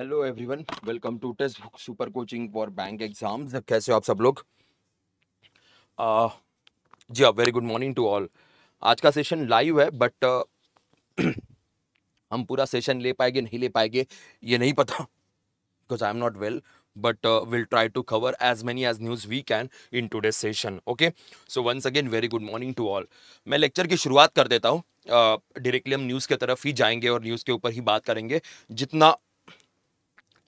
Hello everyone welcome to test super coaching for bank exams कैसे हो आप सब लोग uh, जी आप very good morning to all आज का सेशन लाइव है बट uh, हम पूरा सेशन ले पाएंगे नहीं ले पाएंगे ये नहीं पता because I am not well but will try to cover as many as news we can in today session okay so once again very good morning to all मैं लेक्चर की शुरुआत कर देता हूँ डायरेक्टली uh, हम news के तरफ ही जाएंगे और न्यूज़ के ऊपर ही बात करेंगे जितना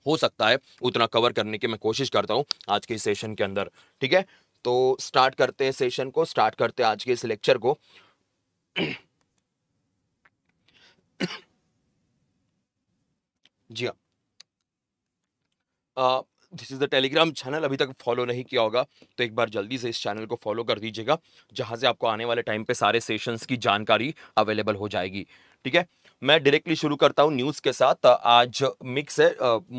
हो सकता है उतना कवर करने की मैं कोशिश करता हूँ आज के सेशन के अंदर ठीक है तो स्टार्ट करते हैं सेशन को स्टार्ट करते हैं आज के इस लेक्चर को जी हाँ this is the Telegram channel अभी तक फॉलो नहीं किया होगा तो एक बार जल्दी से इस चैनल को फॉलो कर दीजिएगा जहाँ से आपको आने वाले टाइम पे सारे सेशंस की जानकारी अवेलेबल हो जाएगी ठीक है मैं डायरेक्टली शुरू करता हूँ न्यूज़ के साथ आज मिक्स है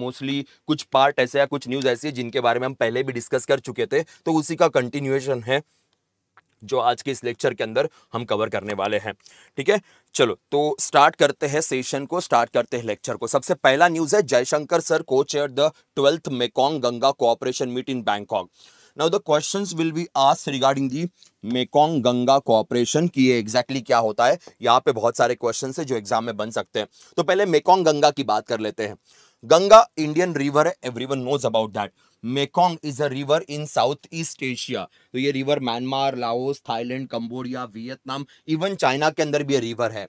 मोस्टली कुछ पार्ट ऐसे या कुछ न्यूज़ ऐसी है जिनके बारे में हम पहले भी डिस्कस कर चुके थे तो उसी का कंटिन्यूएशन है जो आज के इस लेक्चर के अंदर हम कवर करने वाले हैं ठीक है चलो तो स्टार्ट करते हैं सेशन को स्टार्ट करते हैं लेक्चर को सबसे पहला न्यूज़ है जयशंकर सर को chair the twelfth Mekong Ganga cooperation meet in Bangkok now the question will be asked regarding the Mekong Ganga cooperation की ये एग्जैक्टली क्या होता है यहाँ पे बहुत सारे क्वेश्चन है जो एग्जाम में बन सकते हैं तो पहले मेकोंग गंगा की बात कर लेते हैं है everyone knows about that Mekong is a river in south east Asia तो ये river Myanmar Laos Thailand Cambodia Vietnam even China के अंदर भी ये रिवर है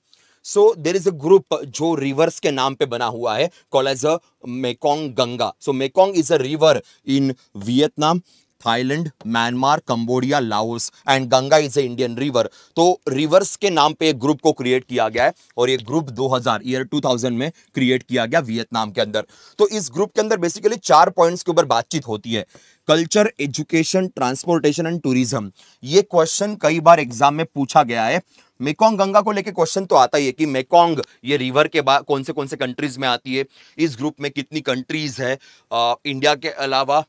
so there is a group जो रिवर्स के नाम पे बना हुआ है call as a Mekong Ganga so Mekong is a river in Vietnam Thailand Myanmar Cambodia Laos and Ganga is a Indian river तो रिवर्स के नाम पे एक ग्रुप को क्रिएट किया गया है और ये ग्रुप 2000 ईयर 2000 में क्रिएट किया गया वियतनाम के अंदर तो इस ग्रुप के अंदर बेसिकली चार पॉइंट्स के ऊपर बातचीत होती है culture education transportation and tourism ये क्वेश्चन कई बार एग्जाम में पूछा गया है मेकोंग गंगा को लेके क्वेश्चन तो आता ही है कि मेकोंग ये रिवर के बाद कौन से कौन से कंट्रीज में आती है इस ग्रुप में कितनी कंट्रीज है आ, इंडिया के अलावा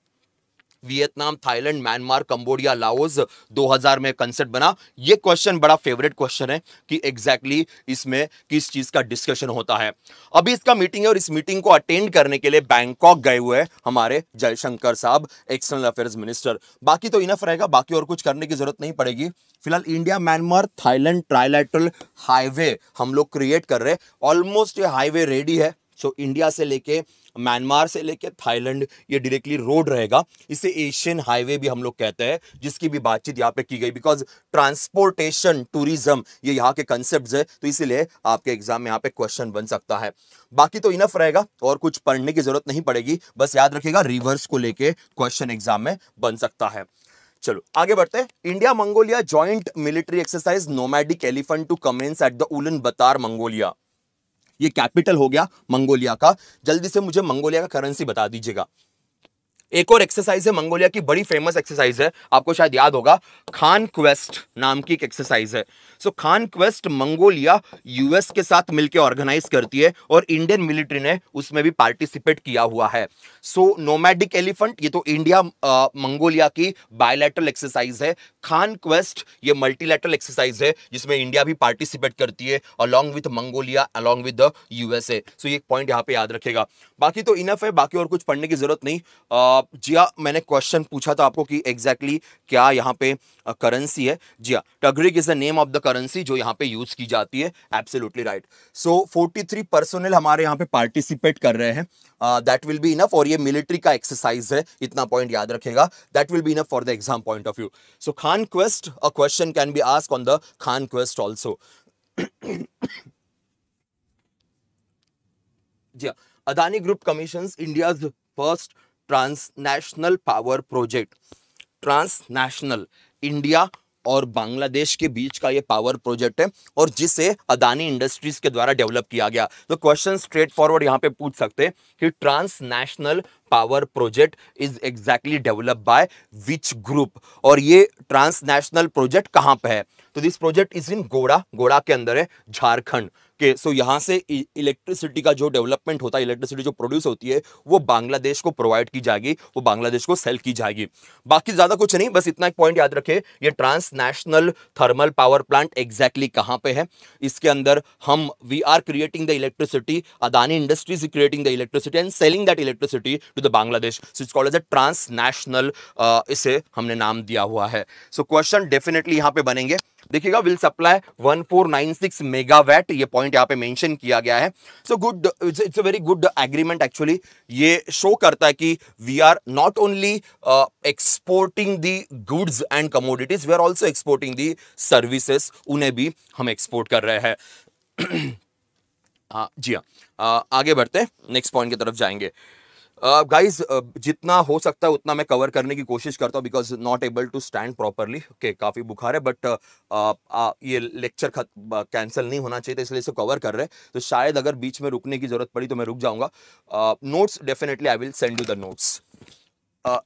Vietnam Thailand Myanmar Cambodia Laos 2000 में कंसेप्ट बना ये क्वेश्चन बड़ा फेवरेट क्वेश्चन है कि एग्जैक्टली exactly इसमें किस चीज का डिस्कशन होता है अभी इसका मीटिंग है और इस मीटिंग को अटेंड करने के लिए बैंकॉक गए हुए हैं हमारे जयशंकर साहब एक्सटर्नल अफेयर्स मिनिस्टर बाकी तो इनफ रहेगा बाकी और कुछ करने की जरूरत नहीं पड़ेगी फिलहाल India Myanmar Thailand trilateral highway हम लोग क्रिएट कर रहे ऑलमोस्ट ये हाईवे रेडी है सो so, इंडिया से लेके म्यांमार से लेकर थाईलैंड ये डायरेक्टली रोड रहेगा इसे एशियन हाईवे भी हम लोग कहते हैं जिसकी भी बातचीत यहाँ पे की गई बिकॉज ट्रांसपोर्टेशन टूरिज्म ये यहाँ के कंसेप्ट है तो इसीलिए आपके एग्जाम में यहाँ पे क्वेश्चन बन सकता है बाकी तो इनफ रहेगा और कुछ पढ़ने की जरूरत नहीं पड़ेगी बस याद रखिएगा रिवर्स को लेके क्वेश्चन एग्जाम में बन सकता है चलो आगे बढ़ते हैं India Mongolia joint military exercise nomadic elephant to commence at the Ulan Bator Mongolia ये कैपिटल हो गया मंगोलिया का जल्दी से मुझे मंगोलिया का करेंसी बता दीजिएगा एक और एक्सरसाइज है मंगोलिया की बड़ी फेमस एक्सरसाइज है आपको शायद याद होगा खान क्वेस्ट नाम की एक एक्सरसाइज है so so, Khan Quest Mongolia US के साथ मिलकर ऑर्गेनाइज करती है और इंडियन मिलिट्री ने उसमें भी पार्टिसिपेट किया हुआ है सो नोमैडिक एलिफेंट ये तो इंडिया मंगोलिया की बायोलेटरल एक्सरसाइज है खान क्वेस्ट ये मल्टीलेटरल एक्सरसाइज है जिसमें इंडिया भी पार्टिसिपेट करती है along with Mongolia along with USA so ये पॉइंट यहाँ पे याद रखेगा बाकी तो इनफ है बाकी और कुछ पढ़ने की ज़रूरत नहीं आ, जी हाँ मैंने क्वेश्चन पूछा था आपको कि एग्जैक्टली exactly क्या यहाँ पे करेंसी है जी हाँ tugrik is the name of the currency जो यहाँ पे यूज़ की जाती है absolutely right so 43 three personnel हमारे यहाँ पे पार्टिसिपेट कर रहे हैं दैट विल बी इनफ और ये मिलिट्री का एक्सरसाइज है इतना पॉइंट याद रखेगा that will be enough for the exam point of view so Khan Quest a question can be ask on the Khan Quest also जी हाँ Adani group commission India first transnational power project transnational India और बांग्लादेश के बीच का ये power project है और जिसे Adani industries के द्वारा डेवलप किया गया तो क्वेश्चन स्ट्रेट फॉरवर्ड यहाँ पे पूछ सकते हैं कि transnational power project is exactly develop by which group और ये ट्रांसनेशनल प्रोजेक्ट कहाँ पे है तो दिस प्रोजेक्ट इज इन गोड़ा गोड़ा के अंदर है झारखंड के सो so यहाँ से इलेक्ट्रिसिटी का जो डेवलपमेंट होता है इलेक्ट्रिसिटी जो प्रोड्यूस होती है वो बांग्लादेश को प्रोवाइड की जाएगी वो बांग्लादेश को सेल की जाएगी बाकी ज़्यादा कुछ नहीं बस इतना एक पॉइंट याद रखे ये transnational thermal power plant exactly कहाँ पे है इसके अंदर हम we are creating the electricity Adani industries creating the electricity and selling that electricity to the Bangladesh so it's called as a transnational इसे हमने नाम दिया हुआ है सो क्वेश्चन डेफिनेटली यहाँ पे बनेंगे देखिएगा विल सप्लाई 1496 मेगावाट ये पॉइंट यहाँ पे मेंशन किया गया है so good it's a very good agreement actually ये शो करता है कि we are not only exporting the goods and commodities we are also exporting the services उन्हें भी हम एक्सपोर्ट कर रहे हैं हाँ, जी हाँ आगे बढ़ते नेक्स्ट पॉइंट की तरफ जाएंगे गाइस uh, uh, जितना हो सकता है उतना मैं कवर करने की कोशिश करता हूँ because not able to stand properly okay काफ़ी बुखार है बट uh, ये लेक्चर खत कैंसिल नहीं होना चाहिए था इसलिए इसे कवर कर रहे हैं तो शायद अगर बीच में रुकने की जरूरत पड़ी तो मैं रुक जाऊँगा notes definitely I will send you the notes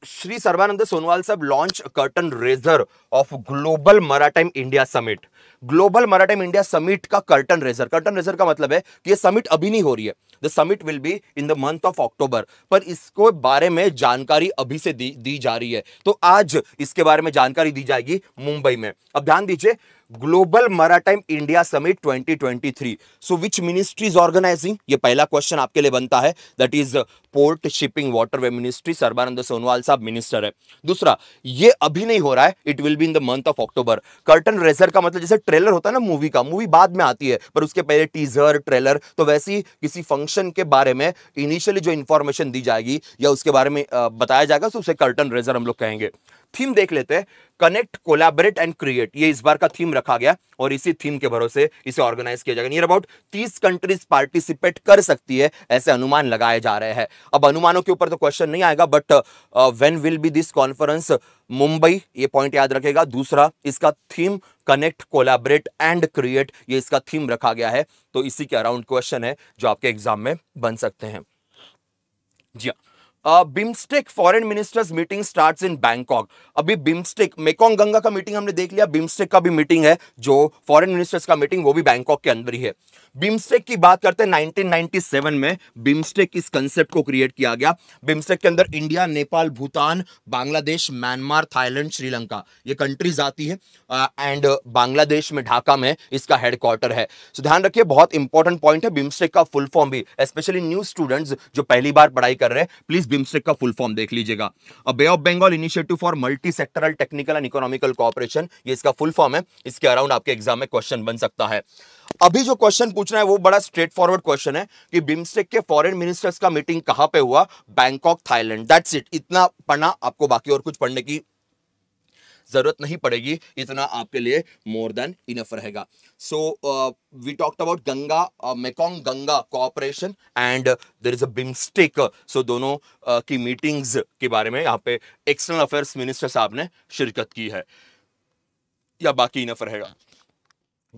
Shri Sarbananda Sonowal साहब launch curtain raiser of global maritime India summit global maritime India summit का कर्टन रेजर कर्टन रेजर का मतलब है कि ये समिट अभी नहीं हो रही है the summit will be in the month of October पर इसको बारे में जानकारी अभी से दी दी जा रही है तो आज इसके बारे में जानकारी दी जाएगी मुंबई में अब ध्यान दीजिए global maritime India summit 2023 so which ministry is organizing ये पहला क्वेश्चन आपके लिए बनता है that is port shipping waterway ministry Sarbananda Sonowal साहब मिनिस्टर है दूसरा ये अभी नहीं हो रहा है it will be in the month of October curtain raiser का मतलब जैसे ट्रेलर होता है ना मूवी का मूवी बाद में आती है पर उसके पहले टीजर ट्रेलर तो वैसे ही किसी फंक्शन के बारे में इनिशियली जो इन्फॉर्मेशन दी जाएगी या उसके बारे में बताया जाएगा तो उसे कर्टन रेजर हम लोग कहेंगे थीम देख लेते हैं कनेक्ट कोलैबोरेट एंड क्रिएट ये इस बार का थीम रखा गया और इसी थीम के भरोसे इसे ऑर्गेनाइज किया जाएगा नियर अबाउट तीस कंट्रीज पार्टिसिपेट कर सकती है ऐसे अनुमान लगाए जा रहे हैं अब अनुमानों के ऊपर तो क्वेश्चन नहीं आएगा but when will be this conference Mumbai ये पॉइंट याद रखेगा दूसरा इसका theme connect collaborate and create ये इसका थीम रखा गया है तो इसी के अराउंड क्वेश्चन है जो आपके एग्जाम में बन सकते हैं जी हाँ BIMSTEC foreign ministers meeting starts in Bangkok अभी बिम्स्टेक मेकोंग गंगा का मीटिंग हमने देख लिया बिम्स्टेक का भी मीटिंग है जो फॉरेन मिनिस्टर्स का मीटिंग वो भी बैंकॉक के अंदर ही है बिम्स्टेक की बात करते हैं 1997 में बिम्स्टेक इस कंसेप्ट को क्रिएट किया गया बिम्स्टेक के अंदर India Nepal Bhutan Bangladesh Myanmar Thailand Sri Lanka ये कंट्रीज आती है एंड बांग्लादेश में ढाका में इसका हेडक्वार्टर है सो ध्यान रखिए बहुत इंपॉर्टेंट पॉइंट है बिम्स्टेक का फुल फॉर्म भी स्पेशली न्यू स्टूडेंट्स जो पहली बार पढ़ाई कर रहे हैं प्लीज बिम्स्टेक का फुल फॉर्म देख लीजिएगा अब bay of Bengal initiative for multi sectoral technical and economical cooperation ये इसका फुल फॉर्म है इसके अराउंड आपके एग्जाम में क्वेश्चन बन सकता है अभी जो क्वेश्चन पूछना है वो बड़ा स्ट्रेट फॉरवर्ड क्वेश्चन है कि बिम्स्टेक के फॉरेन मिनिस्टर्स का मीटिंग कहां पे हुआ बैंकॉक थाईलैंड दैट्स इट इतना पढ़ना आपको बाकी और कुछ पढ़ने की ज़रूरत नहीं पड़ेगी इतना आपके लिए मोर देन इनफ रहेगा so we talked about Ganga Mekong Ganga cooperation and there is a so दोनों uh, की मीटिंग्स के बारे में यहाँ पे एक्सटर्नल अफेयर्स मिनिस्टर साहब ने शिरकत की है या बाकी इनफ रहेगा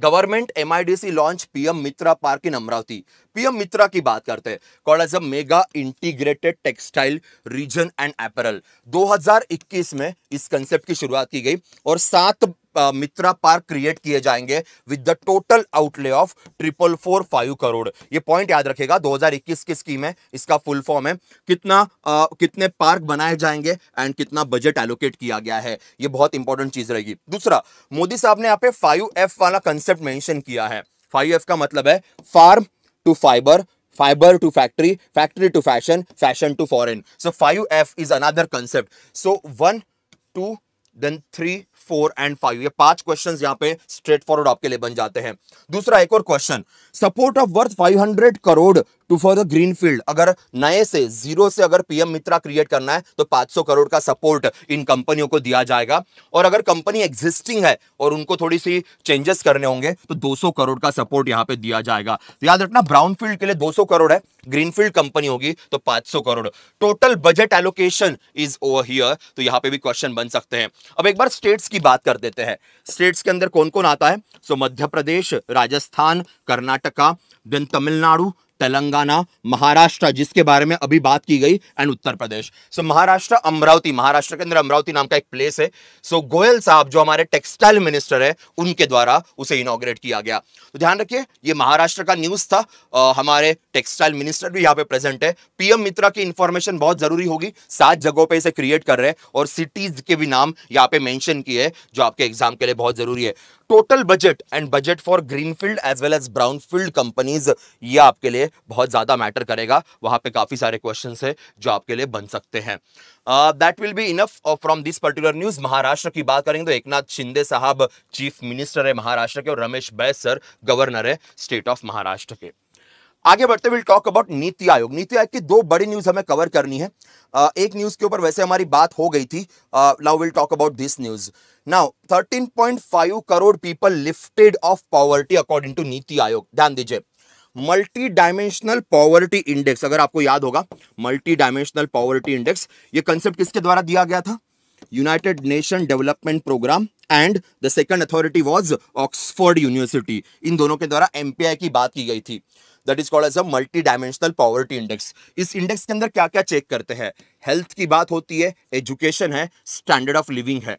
government MIDC launch PM Mitra park in Amravati PM Mitra की बात करते हैं called as a mega integrated textile region and apparel 2021 में इस कंसेप्ट की शुरुआत की गई और सात मित्रा पार्क क्रिएट किए जाएंगे with the total outlay of triple four five crore ये पॉइंट याद रखेगा 2021 की स्कीम है इसका फुल फॉर्म है कितना आ, कितने पार्क बनाए जाएंगे एंड कितना बजट एलोकेट किया गया है ये बहुत इंपॉर्टेंट चीज रहेगी दूसरा मोदी साहब ने यहाँ पे फाइव एफ वाला कंसेप्ट मैंशन किया है फाइव एफ का मतलब है farm to fibre fibre to factory factory to fashion fashion to foreign so five F is another concept so one two then three four and five ये पांच question यहाँ पे straight forward आपके लिए बन जाते हैं दूसरा एक और question support of worth five hundred crore to for the green field अगर नए से जीरो से अगर पीएम मित्रा क्रिएट करना है तो 500 करोड़ का सपोर्ट इन कंपनियों को दिया जाएगा और अगर कंपनी एग्जिस्टिंग है और उनको थोड़ी सी चेंजेस करने होंगे तो 200 करोड़ का सपोर्ट यहाँ पे दिया जाएगा तो याद रखना ब्राउन फील्ड के लिए 200 करोड़ है ग्रीनफील्ड कंपनी होगी तो 500 crore total budget allocation is over here तो यहाँ पे भी क्वेश्चन बन सकते हैं अब एक बार स्टेट्स की बात कर देते हैं स्टेट्स के अंदर कौन कौन आता है सो मध्य प्रदेश राजस्थान कर्नाटका देन तमिलनाडु तेलंगाना महाराष्ट्र जिसके बारे में अभी बात की गई and Uttar Pradesh so so, Maharashtra Amravati Maharashtra के अंदर अमरावती नाम का एक प्लेस है सो so, गोयल साहब जो हमारे टेक्सटाइल मिनिस्टर है उनके द्वारा उसे इनोग्रेट किया गया तो ध्यान रखिए ये महाराष्ट्र का न्यूज था आ, हमारे टेक्सटाइल मिनिस्टर भी यहाँ पे प्रेजेंट है पीएम मित्रा की इंफॉर्मेशन बहुत जरूरी होगी सात जगहों पर इसे क्रिएट कर रहे हैं और सिटीज के भी नाम यहाँ पे मैंशन किए जो आपके एग्जाम के लिए बहुत जरूरी है total budget and budget for greenfield as well as brown field companies ये आपके लिए बहुत ज़्यादा मैटर करेगा वहां पे काफ़ी सारे क्वेश्चन है जो आपके लिए बन सकते हैं that will be enough from this particular news Maharashtra की बात करेंगे तो एक नाथ शिंदे साहब चीफ मिनिस्टर है महाराष्ट्र के और रमेश बैस सर गवर्नर है स्टेट ऑफ महाराष्ट्र के आगे बढ़ते विल टॉक अबाउट नीति आयोग नीति आयोग की दो बड़ी न्यूज हमें कवर करनी है एक न्यूज के ऊपर वैसे हमारी बात हो गई थी now will talk about this news now 13.5 crore people lifted of poverty according to NITI Aayog ध्यान दीजिए मल्टी डायमेंशनल पॉवर्टी इंडेक्स अगर आपको याद होगा मल्टी डायमेंशनल पॉवर्टी इंडेक्स ये कंसेप्ट किसके द्वारा दिया गया था united nation development program and the second authority was Oxford university इन दोनों के द्वारा एमपीआई की बात की गई थी that is called as a multi dimensional poverty index इस इंडेक्स के अंदर क्या क्या चेक करते हैं हेल्थ की बात होती है एजुकेशन है स्टैंडर्ड ऑफ लिविंग है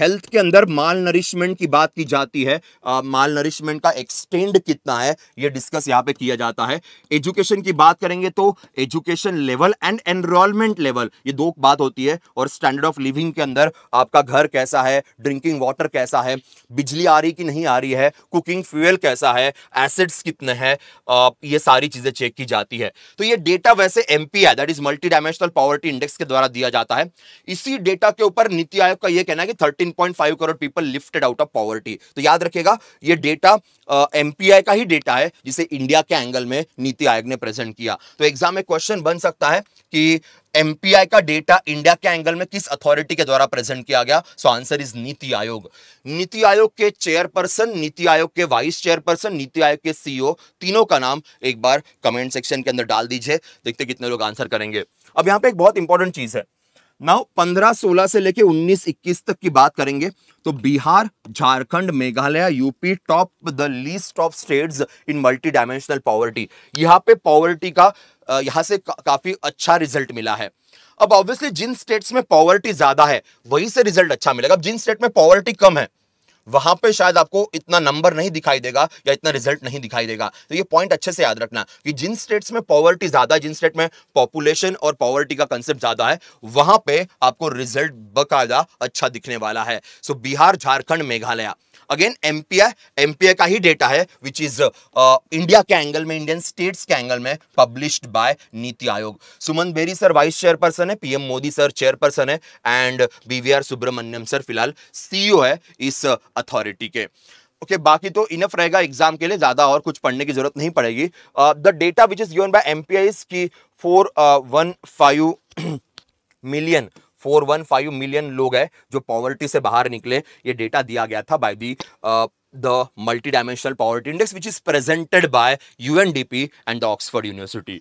हेल्थ के अंदर माल नरिशमेंट की बात की जाती है आ, माल नरिशमेंट का एक्सटेंड कितना है ये डिस्कस यहाँ पे किया जाता है एजुकेशन की बात करेंगे तो education level and enrollment level ये दो बात होती है और स्टैंडर्ड ऑफ लिविंग के अंदर आपका घर कैसा है ड्रिंकिंग वाटर कैसा है बिजली आ रही कि नहीं आ रही है कुकिंग फ्यूल कैसा है एसिड्स कितने हैं ये सारी चीज़ें चेक की जाती है तो ये डेटा वैसे एम है that is multi dimensional poverty index के द्वारा दिया जाता है इसी डेटा के ऊपर नीति आयोग का यह कहना है कि thirty 13.5 crore people lifted out of poverty तो याद रखेगा ये डेटा एमपीआई का ही डेटा है जिसे इंडिया के एंगल में नीति आयोग ने प्रेजेंट किया तो एग्जाम में क्वेश्चन बन सकता है कि एमपीआई का डेटा इंडिया के एंगल में किस अथॉरिटी के द्वारा प्रेजेंट किया गया सो आंसर इज नीति आयोग नीति आयोग के चेयरपर्सन नीति आयोग के वाइस चेयरपर्सन नीति आयोग के सीईओ e तीनों का नाम एक बार कमेंट सेक्शन के अंदर डाल दीजिए देखते कितने लोग आंसर करेंगे अब यहां पे एक बहुत इंपॉर्टेंट चीज है नाउ 15 16 से लेके 19 21 तक की बात करेंगे तो Bihar Jharkhand Meghalaya UP top the list of states in multi dimensional poverty यहाँ पे पॉवर्टी का यहाँ से का, काफी अच्छा रिजल्ट मिला है अब ऑब्वियसली जिन स्टेट्स में पॉवर्टी ज्यादा है वहीं से रिजल्ट अच्छा मिलेगा अब जिन स्टेट में पॉवर्टी कम है वहां पे शायद आपको इतना नंबर नहीं दिखाई देगा या इतना रिजल्ट नहीं दिखाई देगा तो ये पॉइंट अच्छे से याद रखना कि जिन स्टेट्स में पॉवर्टी ज्यादा जिन स्टेट में पॉपुलेशन और पॉवर्टी का कंसेप्ट ज्यादा है वहां पे आपको रिजल्ट बकायदा अच्छा दिखने वाला है so Bihar Jharkhand Meghalaya again MPI MPI का ही डेटा है विच इज इंडिया के एंगल में इंडियन स्टेट्स के एंगल में published by NITI Aayog Suman Bery sir vice chairperson है पीएम मोदी सर चेयरपर्सन है एंड बीवीआर सुब्रमण्यम सर फिलहाल सीईओ e है इस अथॉरिटी के ओके okay, बाकी तो इनफ रहेगा एग्जाम के लिए ज्यादा और कुछ पढ़ने की जरूरत नहीं पड़ेगी the data which is given by MPIs की four one five million 415 million लोग हैं जो पॉवर्टी से बाहर निकले ये डेटा दिया गया था by the uh, the multidimensional poverty index which is presented by UNDP and the Oxford university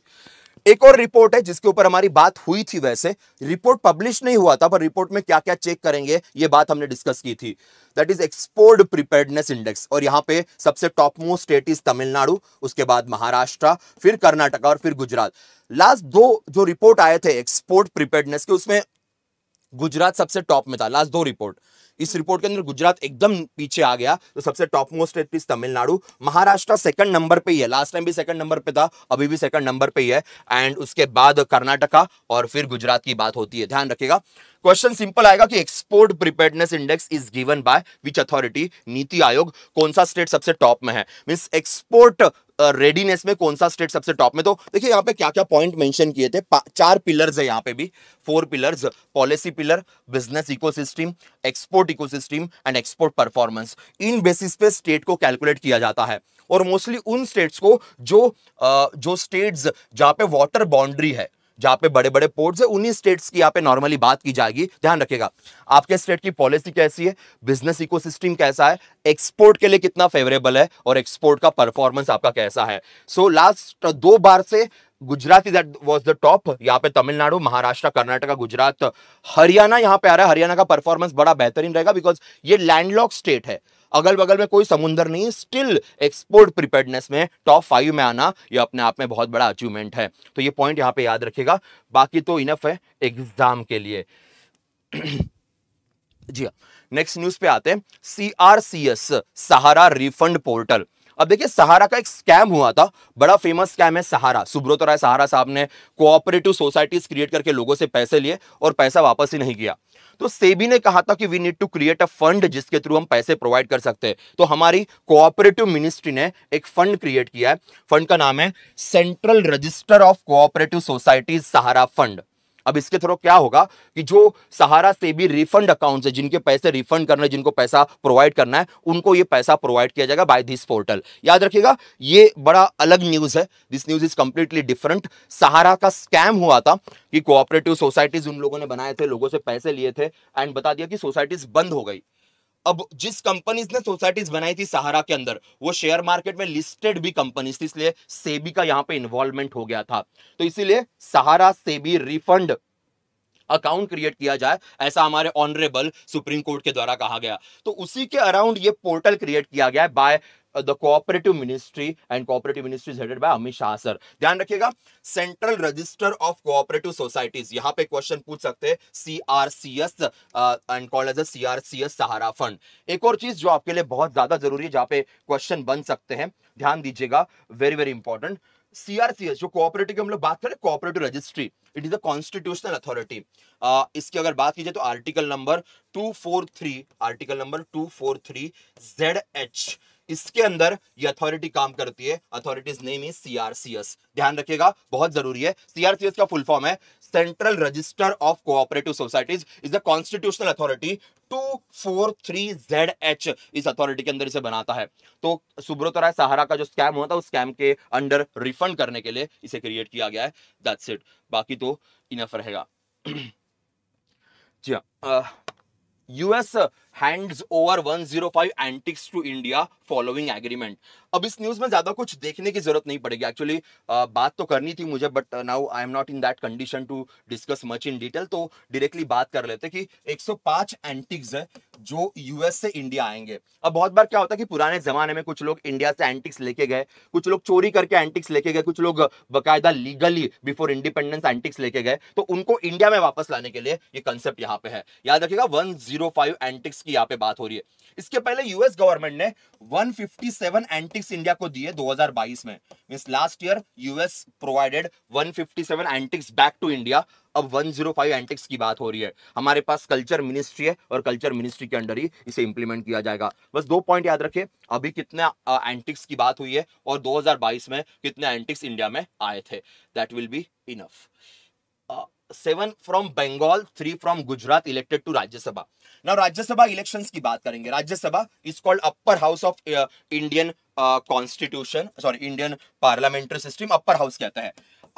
एक और रिपोर्ट है जिसके ऊपर हमारी बात हुई थी वैसे रिपोर्ट पब्लिश नहीं हुआ था पर रिपोर्ट में क्या क्या चेक करेंगे ये बात हमने डिस्कस की थी that is export preparedness index और यहाँ पे सबसे top most state is Tamil Nadu उसके बाद महाराष्ट्र फिर कर्नाटका और फिर गुजरात लास्ट दो जो रिपोर्ट आए थे एक्सपोर्ट प्रिपेयर्डनेस के उसमें गुजरात सबसे टॉप में था लास्ट दो रिपोर्ट इस रिपोर्ट हम्म। के अंदर गुजरात एकदम पीछे आ गया तो सबसे top most state is Tamil Nadu Maharashtra second number पे ही है लास्ट टाइम भी सेकंड नंबर पे था अभी भी सेकंड नंबर पे ही है एंड उसके बाद कर्नाटका और फिर गुजरात की बात होती है ध्यान रखिएगा क्वेश्चन सिंपल आएगा कि export preparedness index is given by which authority NITI Aayog कौन सा स्टेट सबसे टॉप में है मीन्स एक्सपोर्ट रेडीनेस में कौन सा स्टेट सबसे टॉप में तो देखिए यहाँ पे क्या क्या पॉइंट मेंशन किए थे चार पिलर्स है यहाँ पे भी four pillars policy pillar business ecosystem export ecosystem and export performance इन बेसिस पे स्टेट को कैलकुलेट किया जाता है और मोस्टली उन स्टेट्स को जो जो स्टेट्स जहाँ पे वाटर बाउंड्री है जहाँ पे बड़े बड़े पोर्ट्स है उन्हीं स्टेट्स की यहाँ पे नॉर्मली बात की जाएगी ध्यान रखिएगा आपके स्टेट की पॉलिसी कैसी है बिजनेस इकोसिस्टम कैसा है एक्सपोर्ट के लिए कितना फेवरेबल है और एक्सपोर्ट का परफॉर्मेंस आपका कैसा है सो so, लास्ट दो बार से Gujarat is was the top यहाँ पे तमिलनाडु महाराष्ट्र कर्नाटका गुजरात हरियाणा यहाँ पे आ रहा है हरियाणा का परफॉर्मेंस बड़ा बेहतरीन रहेगा बिकॉज ये लैंडलॉक स्टेट है अगल बगल में कोई समुंदर नहीं स्टिल एक्सपोर्ट प्रिपेडनेस में टॉप फाइव में आना यह अपने आप में बहुत बड़ा अचीवमेंट है तो ये पॉइंट यहाँ पे याद रखेगा बाकी तो इनफ है एग्जाम के लिए जी नेक्स्ट हाँ। न्यूज पे आते हैं C R C S Sahara refund portal अब देखिए सहारा का एक स्कैम हुआ था बड़ा फेमस स्कैम है सहारा सुब्रत राय सहारा साहब ने कोऑपरेटिव सोसाइटीज क्रिएट करके लोगों से पैसे लिए और पैसा वापस ही नहीं किया तो सेबी ने कहा था कि we need to create a fund जिसके थ्रू हम पैसे प्रोवाइड कर सकते हैं तो हमारी कोऑपरेटिव मिनिस्ट्री ने एक फंड क्रिएट किया है फंड का नाम है central register of cooperative societies Sahara fund अब इसके थ्रू क्या होगा कि जो सहारा सेबी रिफंड अकाउंट है जिनके पैसे रिफंड करने जिनको पैसा प्रोवाइड करना है उनको ये पैसा प्रोवाइड किया जाएगा बाय दिस पोर्टल याद रखिएगा ये बड़ा अलग न्यूज़ है this news is completely different Sahara का स्कैम हुआ था कि कोऑपरेटिव सोसाइटीज उन लोगों ने बनाए थे लोगों से पैसे लिए थे एंड बता दिया कि सोसाइटीज बंद हो गई अब जिस कंपनीज ने सोसाइटीज बनाई थी सहारा के अंदर वो शेयर मार्केट में लिस्टेड भी कंपनीज थी इसलिए सेबी का यहां पे इन्वॉल्वमेंट हो गया था तो इसीलिए Sahara SEBI refund account create किया जाए ऐसा हमारे ऑनरेबल सुप्रीम कोर्ट के द्वारा कहा गया तो उसी के अराउंड ये पोर्टल क्रिएट किया गया है by Uh, the cooperative ministry and cooperative ministry is headed by Amit Shah sir ध्यान रखिएगा central register of cooperative societies यहाँ पे क्वेश्चन पूछ सकते हैं CRCS and called as CRCS Sahara fund एक और चीज जो आपके लिए बहुत ज्यादा जरूरी है जहाँ पे क्वेश्चन बन सकते हैं ध्यान दीजिएगा वेरी वेरी इंपॉर्टेंट सीआरसीएस जो कोऑपरेटिव की हम लोग बात करें cooperative registry it is a constitutional authority इसकी अगर बात की जाए तो article number 243 article number 243 Z H इसके अंदर ये अथॉरिटी काम करती है अथॉरिटीज नेम इज सीआरसीएस ध्यान रखिएगा बहुत जरूरी है सीआरसीएस का फुल फॉर्म है central register of cooperative societies is the constitutional authority two four इस अथॉरिटी के अंदर इसे बनाता है तो सुब्रत राय सहारा का जो स्कैम हुआ था उस स्कैम के अंडर रिफंड करने के लिए इसे क्रिएट किया गया है दैट्स इट बाकी तो इनफ रहेगा जी हां US hands over 105 antiques to India following agreement अब इस न्यूज में ज्यादा कुछ देखने की जरूरत नहीं पड़ेगी एक्चुअली बात तो करनी थी मुझे but now I am not in that condition to discuss much in detail तो डायरेक्टली बात कर लेते कि 105 एंटिक्स है जो यूएस से इंडिया आएंगे अब बहुत बार क्या होता है कि पुराने जमाने में कुछ लोग इंडिया से एंटिक्स लेके गए कुछ लोग चोरी करके एंटिक्स लेके गए कुछ लोग बाकायदा लीगली बिफोर इंडिपेंडेंस एंटिक्स लेके गए तो उनको इंडिया में वापस लाने के लिए ये कंसेप्ट यहाँ पे है याद रखिएगा वन जीरो फाइव एंटिक्स की यहाँ पे बात हो रही है इसके पहले यूएस गवर्नमेंट ने 157 एंटिक्स इंडिया को दिए 2022 में mean last year US provided 157 antiques back to India अब 105 एंटिक्स की बात हो रही है हमारे पास कल्चर मिनिस्ट्री है और कल्चर मिनिस्ट्री के अंडर ही इसे इंप्लीमेंट किया जाएगा बस दो पॉइंट याद रखें अभी कितने एंटिक्स की बात हुई है और 2022 में कितने एंटिक्स इंडिया में आए थे that will be enough seven from Bengal three from Gujarat elected to Rajya Sabha now Rajya Sabha elections की बात करेंगे Rajya Sabha is called upper house of Indian constitution sorry Indian parliamentary system upper house कहता है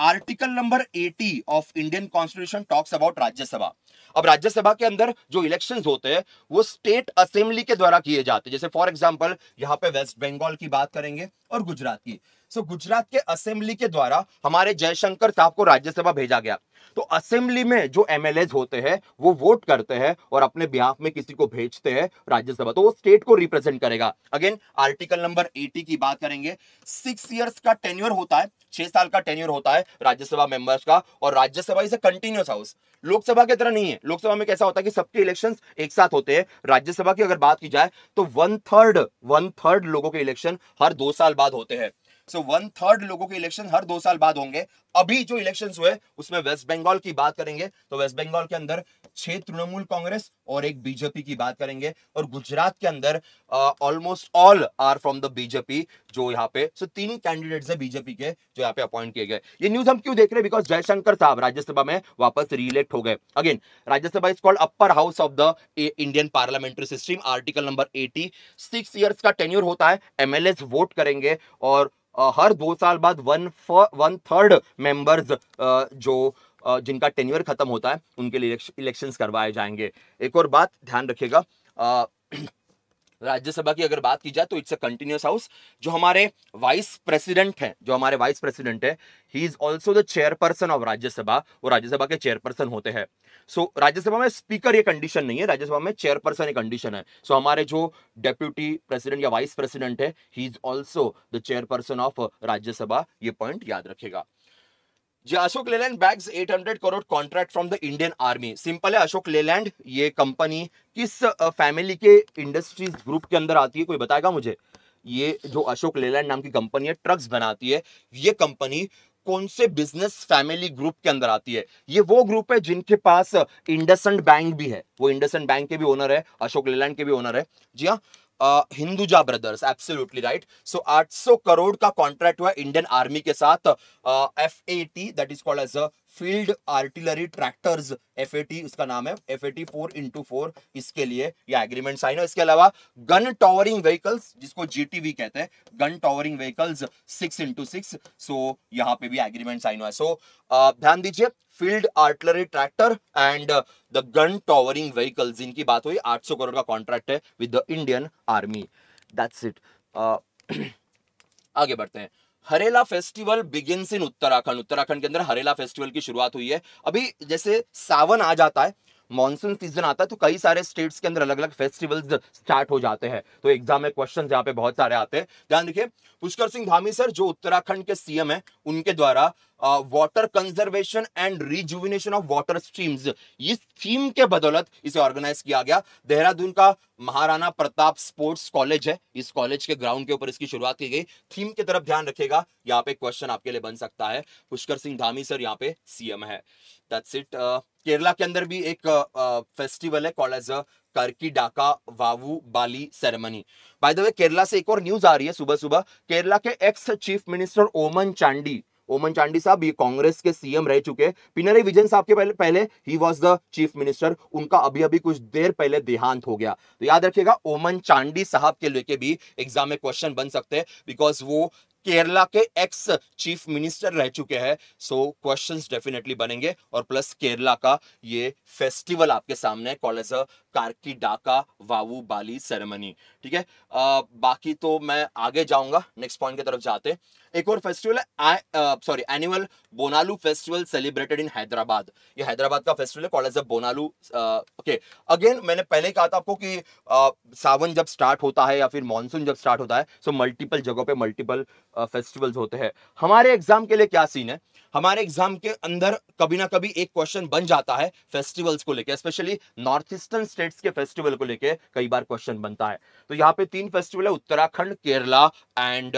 article number 80 of Indian constitution talks about Rajya Sabha अब राज्यसभा के अंदर जो election होते हैं वो स्टेट असेंबली के द्वारा किए जाते हैं जैसे फॉर एग्जाम्पल यहाँ पे वेस्ट बंगाल की बात करेंगे और गुजरात की सो गुजरात के असेंबली के द्वारा हमारे जयशंकर साहब को राज्यसभा भेजा गया तो असेंबली में जो एम होते हैं वो वोट करते हैं और अपने बिहाफ में किसी को भेजते हैं राज्यसभा तो वो स्टेट को रिप्रेजेंट करेगा अगेन आर्टिकल नंबर 80 की बात करेंगे सिक्स इयर्स का टेन्यूर होता है छह साल का टेन्यूर होता है राज्यसभा मेंबर्स का और राज्यसभा इसे कंटिन्यूस हाउस लोकसभा की तरह नहीं है लोकसभा में कैसा होता है कि सबके इलेक्शन एक साथ होते हैं राज्यसभा की अगर बात की जाए तो वन थर्ड वन थर्ड लोगों के इलेक्शन हर दो साल बाद होते हैं सो वन थर्ड लोगों के इलेक्शन हर दो साल बाद होंगे अभी जो इलेक्शन हुए उसमें वेस्ट बंगाल की बात करेंगे तो वेस्ट बंगाल के अंदर छह तृणमूल कांग्रेस और एक बीजेपी की बात करेंगे और गुजरात के अंदर almost all are from the BJP जो यहाँ पे सो so, तीन कैंडिडेट्स है बीजेपी के जो यहाँ पे अपॉइंट किए गए ये न्यूज हम क्यों देख रहे हैं बिकॉज जयशंकर साहब राज्यसभा में वापस रिलेट हो गए again Rajya Sabha is called upper house of the Indian parliamentary system article number eighty six years का टेन्यूर होता है एमएलए वोट करेंगे और हर दो साल बाद वन वन थर्ड मेंबर्स जो जिनका टेन्यूअर खत्म होता है उनके लिए इलेक्शंस करवाए जाएंगे एक और बात ध्यान रखिएगा राज्यसभा की अगर बात की जाए तो इट्स अ कंटिन्यूस हाउस जो हमारे वाइस प्रेसिडेंट हैं जो हमारे वाइस प्रेसिडेंट है he is also the chairperson of Rajya Sabha वो राज्यसभा के चेयरपर्सन होते हैं सो so, राज्यसभा में स्पीकर ये कंडीशन नहीं है राज्यसभा में चेयरपर्सन ये कंडीशन है सो so, हमारे जो डेप्यूटी प्रेसिडेंट या वाइस प्रेसिडेंट है he is also the chairperson of Rajya Sabha ये पॉइंट याद रखेगा जी Ashok Leyland bags 800 crore contract from the Indian army simple है अशोक लेलैंड ये कंपनी किस फैमिली के इंडस्ट्रीज ग्रुप के अंदर आती है कोई बताएगा मुझे ये जो अशोक लेलैंड नाम की कंपनी है ट्रक्स बनाती है ये कंपनी कौन से बिजनेस फैमिली ग्रुप के अंदर आती है ये वो ग्रुप है जिनके पास इंडसेंड बैंक भी है वो इंडसेंड बैंक के भी ओनर है अशोक लेलैंड के भी ओनर है जी हाँ Hinduja brothers absolutely right so 800 crore का कॉन्ट्रैक्ट हुआ इंडियन आर्मी के साथ F A T that is called as a field artillery tractors F उसका नाम है F A T four into four इसके लिए यह एग्रीमेंट साइन है इसके अलावा गन टॉवरिंग व्हीकल्स जिसको जीटीवी कहते हैं gun towering vehicles six into six so यहाँ पे भी एग्रीमेंट साइन हुआ है सो so, ध्यान दीजिए field artillery tractor and the gun towering vehicles इनकी बात हुई आठ करोड़ का कॉन्ट्रैक्ट है with the Indian army that's it आगे बढ़ते हैं Harela festival begins in Uttarakhand Uttarakhand के अंदर हरेला फेस्टिवल की शुरुआत हुई है अभी जैसे सावन आ जाता है मॉनसून सीजन आता है तो कई सारे स्टेट्स के अंदर अलग अलग फेस्टिवल्स स्टार्ट हो जाते हैं तो एग्जाम में क्वेश्चन यहाँ पे बहुत सारे आते हैं ध्यान देखिए पुष्कर सिंह धामी सर जो उत्तराखंड के सीएम है उनके द्वारा water conservation and rejuvenation of water streams इस थीम के बदौलत इसे ऑर्गेनाइज किया गया देहरादून का महाराणा प्रताप स्पोर्ट्स कॉलेज है इस कॉलेज के ग्राउंड के ऊपर इसकी शुरुआत की गई थीम की तरफ ध्यान रखेगा यहाँ पे क्वेश्चन आपके लिए बन सकता है पुष्कर सिंह धामी सर यहाँ पे सीएम है दैट्स इट uh, केरला के अंदर भी एक फेस्टिवल uh, है called Karkidaka Vavu Bali ceremony by the way Kerala से एक और न्यूज आ रही है सुबह सुबह केरला के एक्स चीफ मिनिस्टर ओमन चांडी ओमन चांडी साहब ये कांग्रेस के सीएम रह चुके हैं पिनरई विजन साहब के पहले पहले ही वॉज द चीफ मिनिस्टर उनका अभी अभी कुछ देर पहले देहांत हो गया तो याद रखिएगा ओमन चांडी साहब के लेके भी एग्जाम में क्वेश्चन बन सकते हैं बिकॉज वो केरला के एक्स चीफ मिनिस्टर रह चुके हैं सो क्वेश्चंस डेफिनेटली बनेंगे और प्लस केरला का ये फेस्टिवल आपके सामने कॉलेज कार्की डाका वावू बाली सेरेमनी ठीक है बाकी तो मैं आगे जाऊंगा नेक्स्ट पॉइंट की तरफ जाते एक और फेस्टिवल है sorry annual Bonalu festival celebrated in Hyderabad ये हैदराबाद का फेस्टिवल है college of Bonalu okay again मैंने पहले कहा था आपको कि आ, सावन जब स्टार्ट होता है या फिर मानसून जब स्टार्ट होता है सो मल्टीपल जगहों पे मल्टीपल फेस्टिवल्स होते हैं हमारे एग्जाम के लिए क्या सीन है हमारे एग्जाम के अंदर कभी ना कभी एक क्वेश्चन बन जाता है फेस्टिवल्स को लेकर स्पेशली नॉर्थ ईस्टर्न स्टेट्स के फेस्टिवल को लेकर कई बार क्वेश्चन बनता है तो यहाँ पे तीन फेस्टिवल है Uttarakhand Kerala and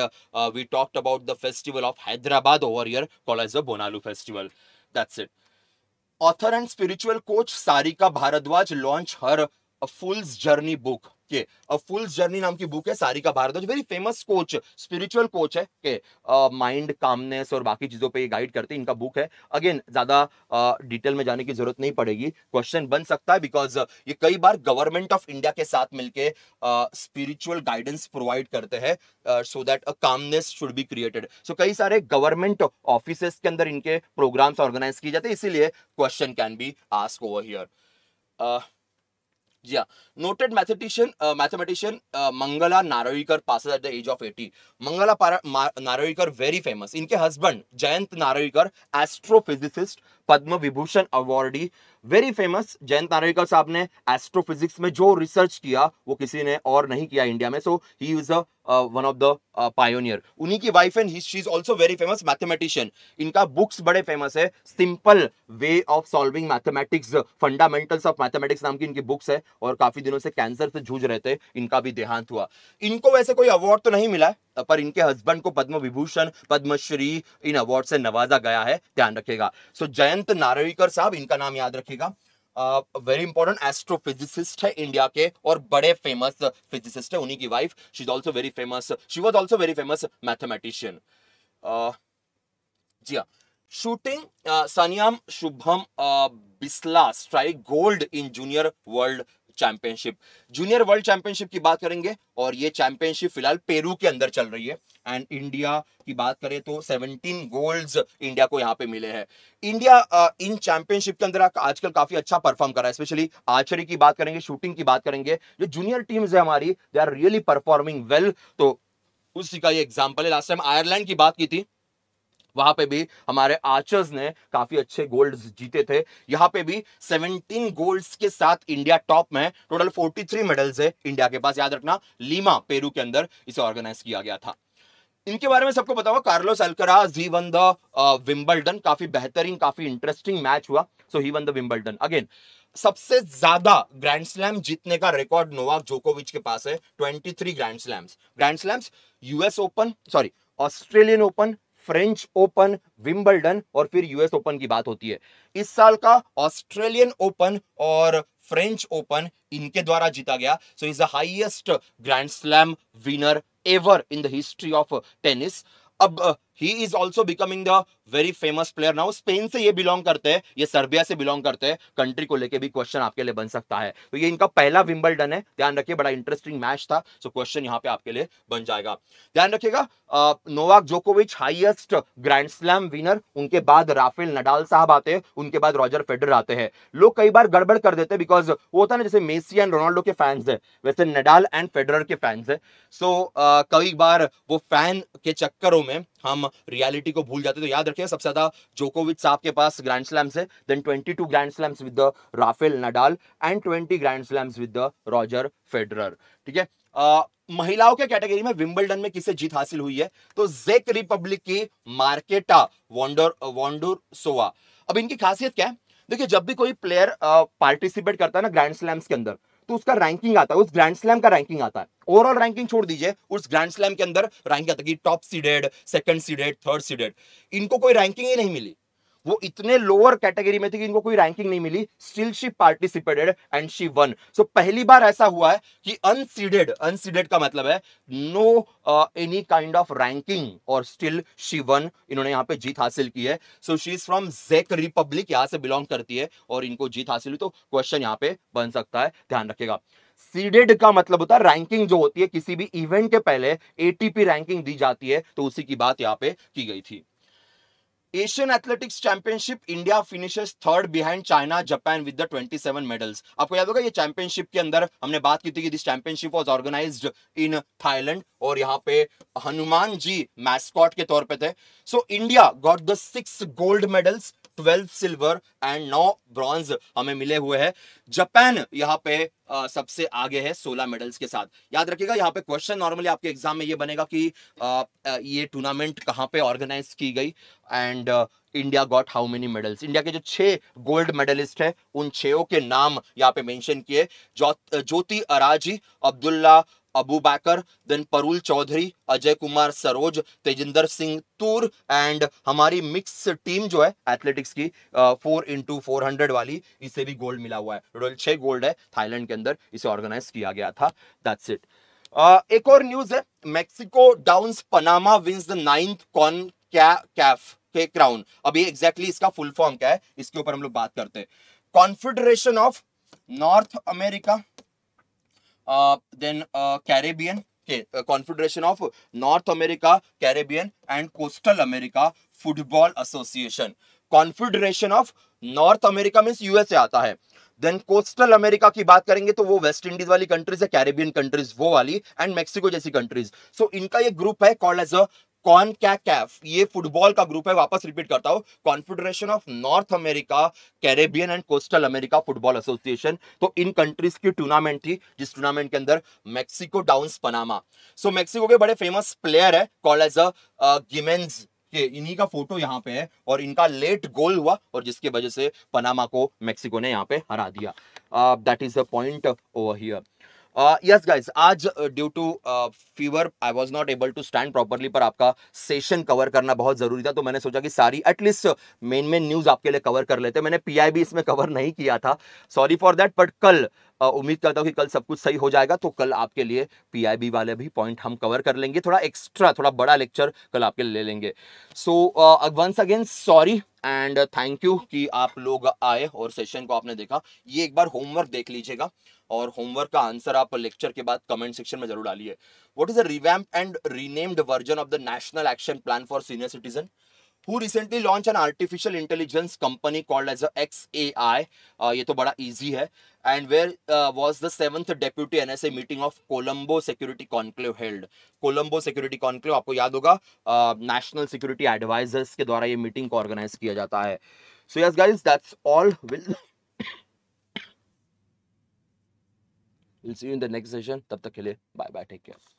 we talked about the festival of Hyderabad over year college of Bonalu festival that's it author and spiritual coach Sarika Bhardwaj launch her fool's journey book के फुल्स जर्नी नाम की बुक है सारी का भारत very famous coach spiritual coach है के mind calmness और बाकी चीजों पे गाइड करते हैं इनका बुक है अगेन ज्यादा डिटेल में जाने की जरूरत नहीं पड़ेगी क्वेश्चन बन सकता है बिकॉज ये कई बार गवर्नमेंट ऑफ इंडिया के साथ मिलकर स्पिरिचुअल गाइडेंस प्रोवाइड करते हैं so that a calmness should be created so कई सारे गवर्नमेंट ऑफिस के अंदर इनके प्रोग्राम्स ऑर्गेनाइज किए जाते हैं इसीलिए question can be ask over here जी हाँ noted mathematician mathematician Mangala Narlikar pass at the age of eighty Mangala Narlikar very famous इनके husband Jayant Narlikar astrophysicist Padma Vibhushan awardee very famous Jayant Narlikar साहब ने एस्ट्रोफिजिक्स में जो रिसर्च किया वो किसी ने और नहीं किया इंडिया में so he is a one of the pioneer उन्हीं की wife and she is also very famous mathematician इनका बुक्स बड़े फेमस है simple way of solving mathematics fundamentals of mathematics नाम की इनकी बुक्स है और काफी दिनों से कैंसर से जूझ रहे थे इनका भी देहांत हुआ इनको वैसे कोई अवार्ड तो नहीं मिला पर इनके हस्बैंड को पद्म विभूषण पद्मश्री इन अवार्ड से नवाजा गया है ध्यान रखेगा सो so, जयंत नारवीकर साहब इनका नाम याद रखेगा वेरी इंपॉर्टेंट एस्ट्रोफिजिसिस्ट है इंडिया के और बड़े फेमस फिजिसिस्ट है उन्हीं की wife she is also very famous she was also very famous mathematician जी हाँ shooting Sainyam Shubham Bisla strike gold in junior world championship junior world championship की बात करेंगे और ये चैंपियनशिप फिलहाल पेरू के अंदर चल रही है एंड इंडिया की बात करें तो 17 गोल्ड्स इंडिया को यहाँ पे मिले हैं इंडिया इन चैंपियनशिप के अंदर आजकल काफी अच्छा परफॉर्म कर रहा है स्पेशली आर्चरी की बात करेंगे शूटिंग की बात करेंगे जो जूनियर टीम्स है हमारी they are really performing well तो उसी का ये एग्जाम्पल है लास्ट टाइम आयरलैंड की बात की थी वहां पे भी हमारे आर्चर्स ने काफी अच्छे गोल्ड जीते थे यहाँ पे भी 17 गोल्ड्स के साथ इंडिया टॉप में टोटल 43 मेडल्स है इंडिया के पास याद रखना लीमा पेरू के अंदर इसे ऑर्गेनाइज किया गया था इनके बारे में सबको बताओ Carlos Alcaraz ji won the Wimbledon काफी बेहतरीन काफी इंटरेस्टिंग मैच हुआ so he won the Wimbledon again सबसे ज्यादा ग्रैंड स्लैम जीतने का रिकॉर्ड नोवाक जोकोविच के पास है 23 grand slams grand slams US Open sorry Australian Open French Open Wimbledon और फिर यूएस ओपन की बात होती है इस साल का ऑस्ट्रेलियन ओपन और फ्रेंच ओपन इनके द्वारा जीता गया so is the highest grand slam winner ever in the history of tennis अब he is also becoming the very famous player now Spain से ये बिलोंग करते हैं ये सर्बिया से बिलोंग करते हैं कंट्री को लेके भी क्वेश्चन आपके लिए बन सकता है तो ये इनका पहला विम्बलडन है ध्यान रखिए बड़ा इंटरेस्टिंग मैच था सो क्वेश्चन यहाँ पे आपके लिए बन जाएगा ध्यान रखिएगा नोवाक जोकोविच हाइएस्ट ग्रैंड स्लैम विनर उनके बाद राफेल नडाल साहब आते हैं उनके बाद रॉजर फेडर आते हैं लोग कई बार गड़बड़ कर देते हैं बिकॉज वो होता है ना जैसे मेसी एंड रोनाल्डो के फैंस है वैसे नडाल एंड फेडरर के फैंस है सो so, uh, कई बार वो फैन के चक्करों में हम रियलिटी को भूल जाते तो याद रखिए सबसे ज्यादा जोकोविच साहब के पास ग्रैंड स्लैम्स है then 22 grand slams with the Rafael Nadal and 20 grand slams with the Roger Federer ठीक है महिलाओं के कैटेगरी में विंबलडन में किसे जीत हासिल हुई है तो जेक रिपब्लिक की मार्केटा वॉन्डर वॉन्डर सोवा अब इनकी खासियत क्या है देखिए जब भी कोई प्लेयर पार्टिसिपेट करता है ना ग्रैंड स्लैम्स के अंदर तो उसका रैंकिंग आता है उस ग्रैंड स्लैम का रैंकिंग आता है ओवरऑल रैंकिंग छोड़ दीजिए उस ग्रैंड स्लैम के अंदर रैंकिंग आता है कि top seeded second seeded third seeded इनको कोई रैंकिंग ही नहीं मिली वो इतने लोअर कैटेगरी में थे कि इनको कोई रैंकिंग नहीं मिली still she participated and she won so पहली बार ऐसा हुआ है कि अनसीडेड अनसीडेड का मतलब है no any kind of ranking और स्टिल शी वन इन्होंने यहाँ पे जीत हासिल की है सो शी इज फ्रॉम जेक रिपब्लिक यहाँ से बिलोंग करती है और इनको जीत हासिल हुई तो क्वेश्चन यहाँ पे बन सकता है ध्यान रखेगा सीडेड का मतलब होता है रैंकिंग जो होती है किसी भी इवेंट के पहले एटीपी रैंकिंग दी जाती है तो उसी की बात यहाँ पे की गई थी Asian athletics championship India finishes third behind China Japan with the 27 medals आपको याद होगा ये चैंपियनशिप के अंदर हमने बात की थी कि this championship was organized in Thailand और यहाँ पे हनुमान जी मैस्कॉट के तौर पे थे so India got the six gold medals twelve silver and नौ ब्रॉन्ज हमें मिले हुए हैं जापान यहाँ पे आ, सबसे आगे है सोलह मेडल्स के साथ याद रखिएगा यहाँ पे क्वेश्चन नॉर्मली आपके एग्जाम में ये बनेगा कि आ, ये टूर्नामेंट कहाँ पे ऑर्गेनाइज की गई and India got how many medals India के जो छह गोल्ड मेडलिस्ट हैं उन छो के नाम यहाँ पे मेंशन किए ज्योति अराजी अब्दुल्ला अबू बाकर then परुल Chaudhary Ajay Kumar Saroj Tejinder Singh Toor and हमारी मिक्स टीम जो है एथलेटिक्स की फोर इंटू फोर हंड्रेड वाली इसे भी गोल्ड मिला हुआ है टोटल छह गोल्ड है थाईलैंड के अंदर इसे ऑर्गेनाइज किया गया था दैट्स इट एक और न्यूज है Mexico down Panama wins the ninth CONCACAF के क्राउन अभी एग्जैक्टली इसका फुल फॉर्म क्या है इसके ऊपर हम लोग बात करते हैं Confederation of North America uh, then uh, Caribbean, okay, uh, Confederation of North America, Caribbean and Coastal America Football Association. Confederation of North America means USA आता है Then Coastal America की बात करेंगे तो वो West Indies वाली countries है Caribbean countries वो वाली and Mexico जैसी countries. so, इनका ये group है called as a कॉन क्या कैफ ये फुटबॉल का ग्रुप है वापस रिपीट करता हूँ Confederation of North America Caribbean and coastal America football association तो इन कंट्रीज की टूर्नामेंट थी जिस टूर्नामेंट के अंदर Mexico downs Panama so so, Mexico के बड़े फेमस प्लेयर है कॉल एज अमेन्स के इन्हीं का फोटो यहाँ पे है और इनका लेट गोल हुआ और जिसकी वजह से पनामा को मेक्सिको ने यहाँ पे हरा दिया that is the point over here yes uh, guys आज due to fever I was not able to stand properly पर आपका सेशन कवर करना बहुत जरूरी था तो मैंने सोचा कि सारी एटलीस्ट मेन मेन न्यूज आपके लिए कवर कर लेते मैंने पीआईबी इसमें कवर नहीं किया था सॉरी फॉर दैट बट कल उम्मीद करता हूँ कि कल सब कुछ सही हो जाएगा तो कल आपके लिए पीआईबी वाले भी पॉइंट हम कवर कर लेंगे थोड़ा एक्स्ट्रा थोड़ा बड़ा लेक्चर कल आपके ले लेंगे so once again sorry and thank you कि आप लोग आए और सेशन को आपने देखा ये एक बार होमवर्क देख लीजिएगा और होमवर्क का आंसर आप लेक्चर के बाद कमेंट सेक्शन में जरूर डालिए what is a revamp and renamed version of the national action plan for senior citizen who recently launched an artificial intelligence company called as a XAI. Uh, ये तो बड़ा easy है. And where uh, was the seventh deputy NSA meeting of Colombo Security Conclave held? Colombo Security Conclave आपको याद होगा National Security Advisors के द्वारा ये meeting को organize किया जाता है. So yes guys, that's all. We'll we'll see you in the next session. तब तक के लिए bye bye. Take care.